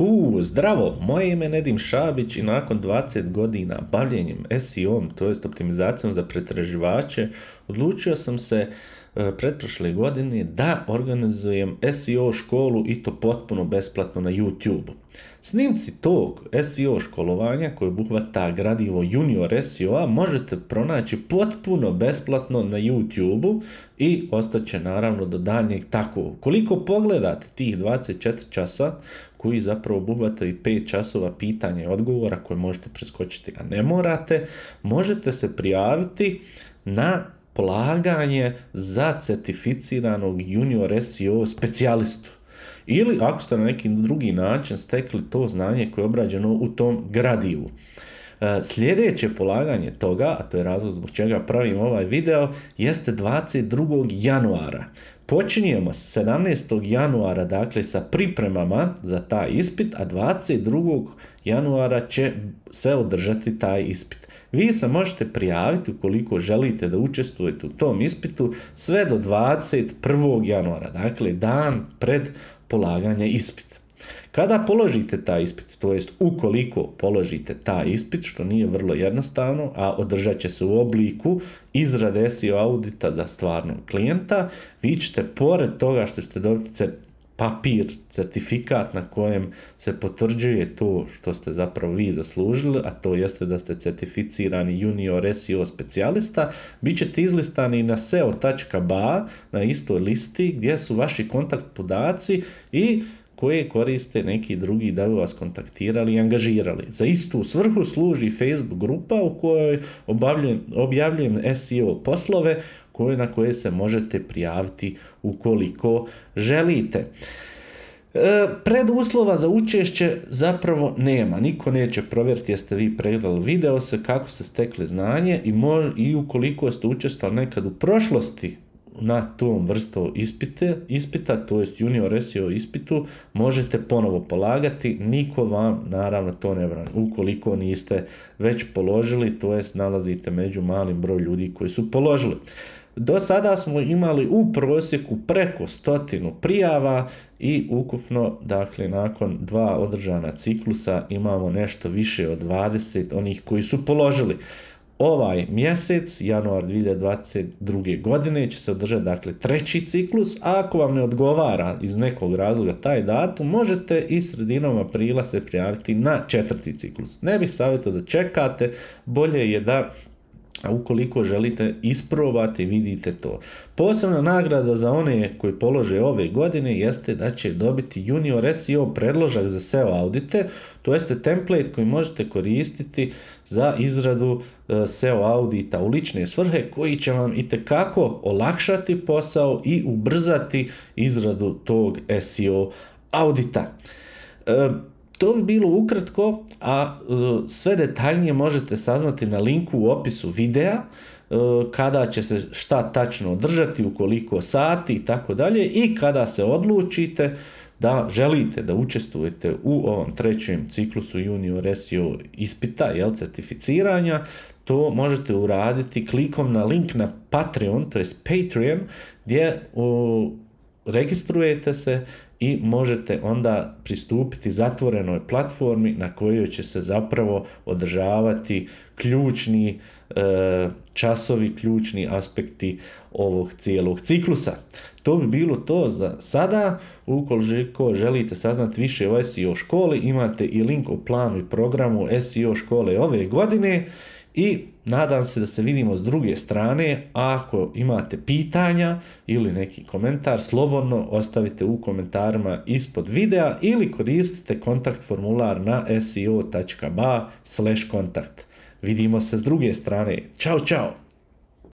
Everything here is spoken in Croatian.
U, zdravo, moje ime je Nedim Šabić i nakon 20 godina bavljenjem SEO-om, to jest optimizacijom za pretraživače, Odlučio sam se e, pretprošle godine da organizujem SEO školu i to potpuno besplatno na YouTube. Snimci tog SEO školovanja koje obuhvata gradivo junior seo možete pronaći potpuno besplatno na YouTube i ostaće naravno do daljnjeg tako. Koliko pogledate tih 24 časa koji zapravo i 5 časova pitanja i odgovora koje možete preskočiti, a ne morate, možete se prijaviti na polaganje za certificiranog junior SEO specijalistu. Ili ako ste na neki drugi način stekli to znanje koje je obrađeno u tom gradivu. E, sljedeće polaganje toga, a to je razlog zbog čega pravim ovaj video, jeste 22. januara. Počinjemo 17. januara dakle sa pripremama za taj ispit, a 22. januara će se održati taj ispit. Vi se možete prijaviti ukoliko želite da učestvujete u tom ispitu sve do 21. januara, dakle dan pred polaganje ispita. Kada položite taj ispit, to jest ukoliko položite taj ispit, što nije vrlo jednostavno, a održat će se u obliku izrade SEO audita za stvarnog klijenta, vi ćete pored toga što ćete dobiti papir, certifikat na kojem se potvrđuje to što ste zapravo vi zaslužili, a to jeste da ste certificirani junior SEO specijalista, bit ćete izlistani na seo.ba na istoj listi gdje su vaši kontakt podaci i koje koriste neki drugi da bi vas kontaktirali i angažirali. Za istu svrhu služi Facebook grupa u kojoj objavljen objavljujem SEO poslove koje, na koje se možete prijaviti ukoliko želite. E, preduslova za učešće zapravo nema. Niko neće provjeriti jeste vi pregledali video se, kako ste stekli znanje i, i ukoliko ste učestvali nekad u prošlosti na tom vrstu ispite, ispita, to jest junior SEO ispitu, možete ponovo polagati, niko vam naravno to ne brani. Ukoliko niste već položili, to jest nalazite među malim broj ljudi koji su položili. Do sada smo imali u prosjeku preko stotinu prijava i ukupno, dakle, nakon dva održana ciklusa imamo nešto više od 20 onih koji su položili ovaj mjesec, januar 2022. godine, će se održati dakle treći ciklus. A ako vam ne odgovara iz nekog razloga taj datum, možete i sredinom aprila se prijaviti na četvrti ciklus. Ne bih savjetao da čekate, bolje je da a ukoliko želite isprobati vidite to. Posebna nagrada za one koji polože ove godine jeste da će dobiti Junior SEO predložak za SEO audite, to jeste template koji možete koristiti za izradu e, SEO audita u lične svrhe koji će vam i tekako olakšati posao i ubrzati izradu tog SEO audita. E, to bi bilo ukratko, a e, sve detaljnije možete saznati na linku u opisu videa e, kada će se šta tačno održati, u koliko sati i tako dalje i kada se odlučite da želite da učestvujete u ovom trećem ciklusu junior SEO ispita, jel, certificiranja, to možete uraditi klikom na link na Patreon, to je Patreon, gdje registrujete se i možete onda pristupiti zatvorenoj platformi na kojoj će se zapravo održavati ključni e, časovi, ključni aspekti ovog cijelog ciklusa. To bi bilo to za sada. Ukoliko želite saznati više o SEO školi, imate i link o planu i programu SEO škole ove godine i Nadam se da se vidimo s druge strane. Ako imate pitanja ili neki komentar, slobodno ostavite u komentarima ispod videa ili koristite kontakt formular na seo.ba kontakt. Vidimo se s druge strane. Ćao, čao!